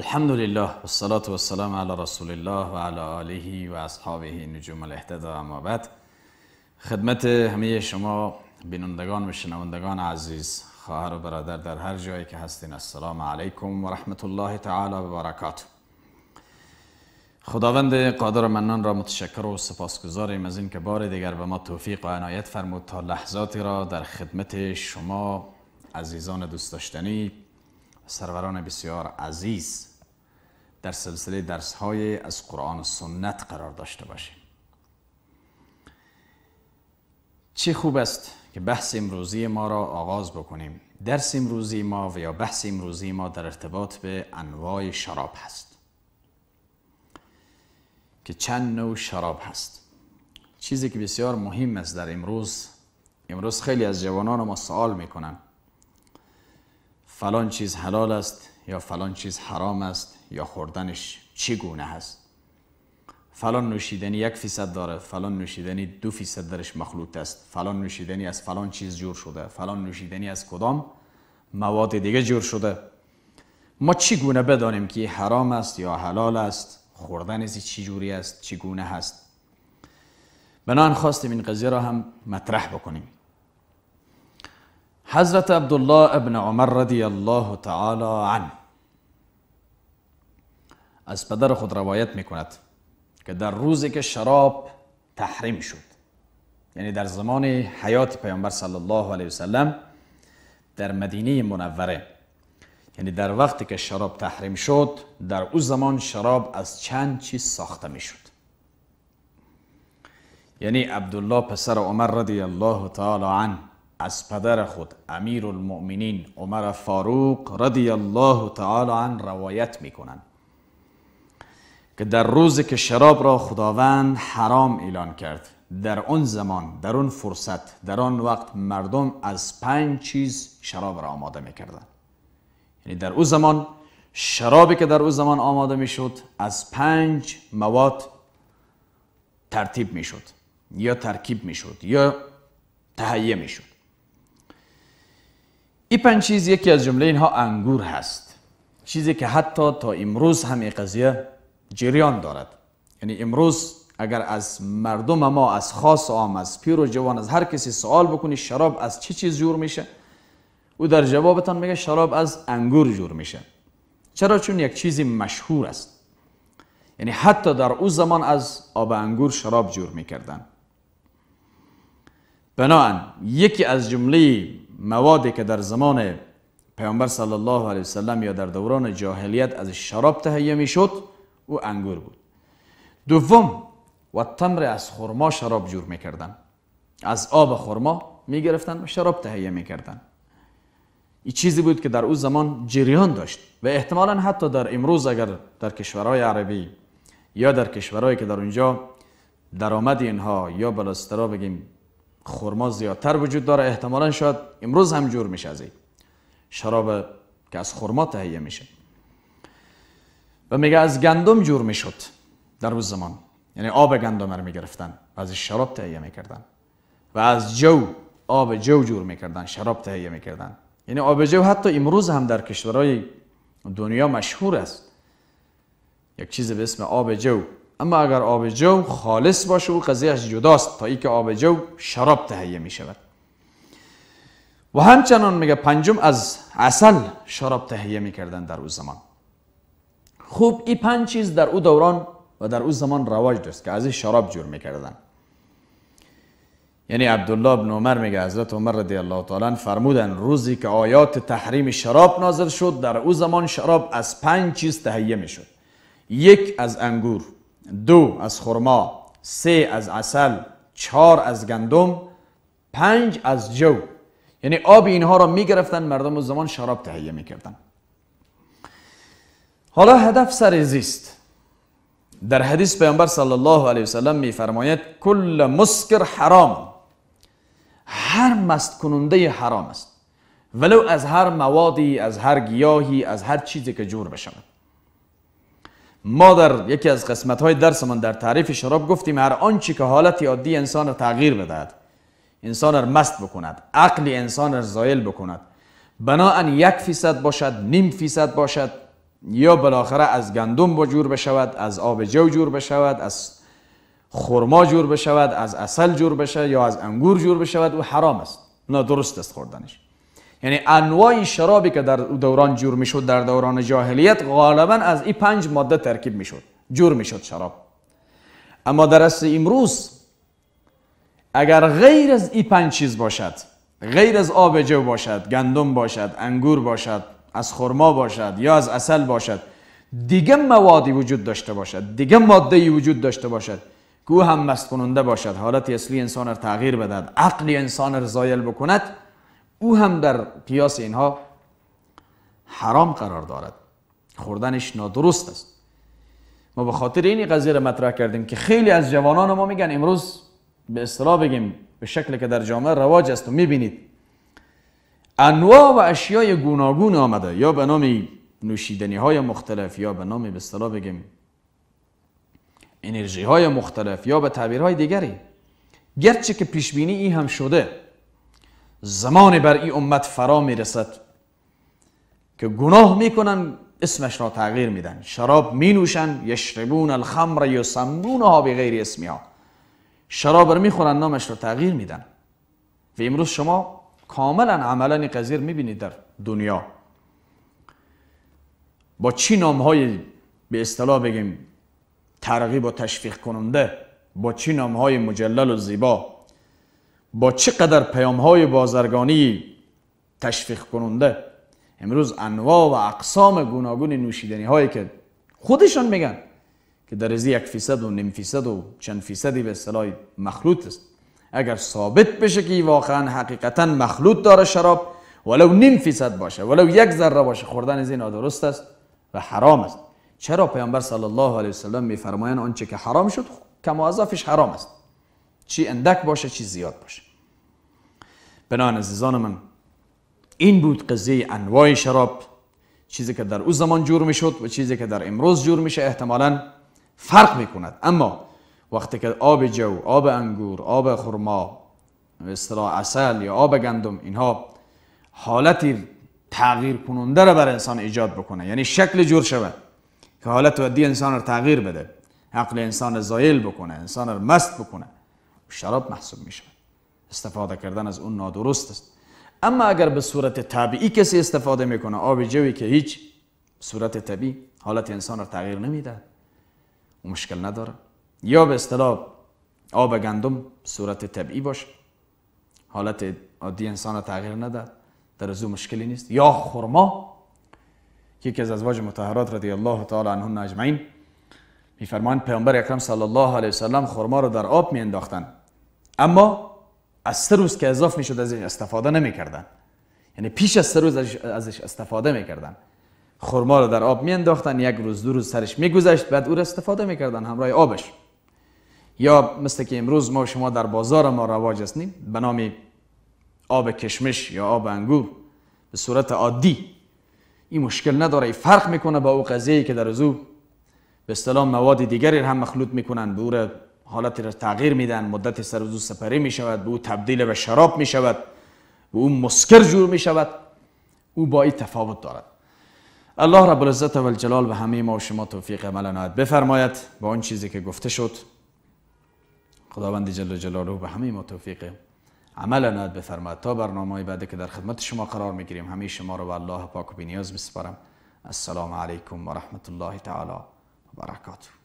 الحمد لله والصلاة والسلام على رسول الله و على آله و اصحابه نجوم الاهتدا اما بعد خدمت همه شما بینندگان و شنوندگان عزیز خواهر و برادر در هر جایی که هستین السلام علیکم و رحمت الله تعالی و برکاته خداوند قادر منان را متشکر و سپاسگزاریم از اینکه بار دیگر به ما توفیق و عنایت فرمود تا لحظاتی را در خدمت شما عزیزان دوست داشتنی سروران بسیار عزیز در سلسله درس های از قرآن و سنت قرار داشته باشیم چه خوب است که بحث امروزی ما را آغاز بکنیم درس امروزی ما و یا بحث امروزی ما در ارتباط به انواع شراب هست که چند نوع شراب هست چیزی که بسیار مهم است در امروز امروز خیلی از جوانان ما سوال میکنن فلان چیز حلال است یا فلان چیز حرام است یا خوردنش گونه هست فلان نوشیدنی یک فیصد داره فلان نوشیدنی دو فیصد درش مخلوط است فلان نوشیدنی از فلان چیز جور شده فلان نوشیدنی از کدام مواد دیگه جور شده ما گونه بدانیم که حرام است یا حلال است خوردن از چی جوری است گونه هست بنان خواستیم این قضیه را هم مطرح بکنیم حضرت عبدالله ابن عمر رضی الله تعالی عنه از پدر خود روایت می کند که در روزی که شراب تحریم شد یعنی در زمان حیات پیامبر صلی الله علیه وسلم در مدینه منوره یعنی در وقتی که شراب تحریم شد در او زمان شراب از چند چیز ساخته می شد یعنی عبدالله پسر عمر رضی الله تعالی عنه از پدر خود امیر المؤمنین عمر فاروق رضی الله تعالی عن روایت میکنند که در روزی که شراب را خداوند حرام اعلان کرد در اون زمان در اون فرصت در آن وقت مردم از پنج چیز شراب را آماده میکردند یعنی در او زمان شرابی که در او زمان آماده میشد از پنج مواد ترتیب میشد یا ترکیب میشد یا تهیه میشد این پنج چیز یکی از جمله اینها انگور هست چیزی که حتی تا امروز هم این قضیه جریان دارد یعنی امروز اگر از مردم ما از خاص عام از پیر و جوان از هر کسی سوال بکنی شراب از چه چی چیز جور میشه او در جوابتان میگه شراب از انگور جور میشه چرا چون یک چیزی مشهور است یعنی حتی در او زمان از آب انگور شراب جور میکردن بنابراین یکی از جمله موادی که در زمان پیامبر صلی الله علیه وسلم یا در دوران جاهلیت از شراب تهیه می شد او انگور بود دوم و تمر از خرما شراب جور می از آب خرما می گرفتن و شراب تهیه می کردن. این چیزی بود که در او زمان جریان داشت و احتمالا حتی در امروز اگر در کشورهای عربی یا در کشورهایی که در اونجا درآمد اینها یا بلاسترا بگیم خورما زیادتر وجود داره احتمالا شاید امروز هم جور میشه از این شراب که از خورما تهیه میشه و میگه از گندم جور میشد در روز زمان یعنی آب گندم رو میگرفتن و از شراب تهیه میکردن و از جو آب جو جور میکردن شراب تهیه میکردن یعنی آب جو حتی امروز هم در کشورهای دنیا مشهور است یک چیز به اسم آب جو اما اگر آب جو خالص باشه او قضیهش جداست تا ای که آب جو شراب تهیه می شود و همچنان میگه پنجم از اصل شراب تهیه میکردن در او زمان خوب این پنج چیز در او دوران و در او زمان رواج داشت که از این شراب جور میکردن یعنی عبدالله بن عمر میگه حضرت عمر رضی الله تعالی فرمودن روزی که آیات تحریم شراب نازل شد در او زمان شراب از پنج چیز تهیه میشد یک از انگور دو از خرما سه از عسل چهار از گندم پنج از جو یعنی آب اینها را میگرفتن مردم و زمان شراب تهیه میکردن حالا هدف سر زیست در حدیث پیامبر صلی الله علیه وسلم میفرماید کل مسکر حرام هر مست کننده حرام است ولو از هر موادی از هر گیاهی از هر چیزی که جور بشود ما در یکی از قسمت های من در تعریف شراب گفتیم هر آنچه که حالت عادی انسان را تغییر بدهد انسان را مست بکند عقل انسان را زایل بکند بناهن یک فیصد باشد نیم فیصد باشد یا بالاخره از گندم جور بشود از آب جو جور بشود از خرما جور بشود از اصل جور بشه یا از انگور جور بشود او حرام است نه درست است خوردنش یعنی انواع شرابی که در دوران جور میشد در دوران جاهلیت غالبا از این پنج ماده ترکیب میشد جور میشد شراب اما در اصل امروز اگر غیر از این پنج چیز باشد غیر از آب جو باشد گندم باشد انگور باشد از خرما باشد یا از اصل باشد دیگه موادی وجود داشته باشد دیگه ماده وجود داشته باشد که او هم مست کننده باشد حالت اصلی انسان را تغییر بدهد عقل انسان را زایل بکند او هم در قیاس اینها حرام قرار دارد خوردنش نادرست است ما به خاطر این قضیه را مطرح کردیم که خیلی از جوانان ما میگن امروز به اصطلاح بگیم به شکل که در جامعه رواج است و میبینید انواع و اشیای گوناگون آمده یا به نام نوشیدنی های مختلف یا به نام به اصطلاح بگیم انرژی های مختلف یا به تعبیرهای دیگری گرچه که پیش بینی این هم شده زمان بر این امت فرا رسد که گناه میکنن اسمش را تغییر میدن شراب می نوشن یشربون الخمر یسمون ها به غیر اسمی ها شراب می میخورن نامش را تغییر میدن و امروز شما کاملا عملا قذیر می بینید در دنیا با چی نام های به اصطلاح بگیم ترغیب و تشویق کننده با چی نام های مجلل و زیبا با چقدر پیام های بازرگانی تشویق کننده امروز انواع و اقسام گوناگون نوشیدنی هایی که خودشان میگن که در از یک فیصد و نیم فیصد و چند فیصدی به صلاح مخلوط است اگر ثابت بشه که واقعا حقیقتا مخلوط داره شراب ولو نیم فیصد باشه ولو یک ذره باشه خوردن از این نادرست است و حرام است چرا پیامبر صلی الله علیه و سلم میفرمایند آنچه که حرام شد کما ازافش حرام است چی اندک باشه چی زیاد باشه بنابراین عزیزان من این بود قضیه انواع شراب چیزی که در او زمان جور میشد و چیزی که در امروز جور میشه احتمالا فرق میکند اما وقتی که آب جو، آب انگور، آب خرما، استرا اصل یا آب گندم اینها حالتی تغییر کننده را بر انسان ایجاد بکنه یعنی شکل جور شود که حالت ودی انسان را تغییر بده عقل انسان بکنه انسان را مست بکنه شراب محسوب میشه استفاده کردن از اون نادرست است اما اگر به صورت طبیعی کسی استفاده میکنه آب جوی که هیچ صورت طبیعی حالت انسان را تغییر نمیده و مشکل نداره یا به اصطلاح آب گندم صورت طبیعی باشه حالت عادی انسان را تغییر نده در از مشکلی نیست یا خرما یکی از ازواج متحرات رضی الله تعالی نجمعین اجمعین میفرمان پیامبر اکرم صلی الله علیه و خرما را در آب می انداختن اما از سه روز که اضاف می از این استفاده نمی کردن. یعنی پیش از سه روز ازش استفاده می کردن. رو در آب می یک روز دو روز سرش می گذشت بعد او رو استفاده می کردن همراه آبش یا مثل که امروز ما شما در بازار ما رواج هستیم به نام آب کشمش یا آب انگور به صورت عادی این مشکل نداره فرق میکنه با او قضیه که در او به اصطلاح مواد دیگری هم مخلوط میکنن به حالتی را تغییر میدن مدت سر و سپری می شود به او تبدیل به شراب می شود به او مسکر جور می شود او با این تفاوت دارد الله رب العزت و الجلال به همه ما و شما توفیق عمل نهاد بفرماید با اون چیزی که گفته شد خداوند جل جلاله به همه ما توفیق عمل نهاد بفرماید تا برنامه بعدی که در خدمت شما قرار می گیریم همه شما رو به الله پاک و بینیاز میسپارم السلام علیکم و رحمت الله تعالی و برکاته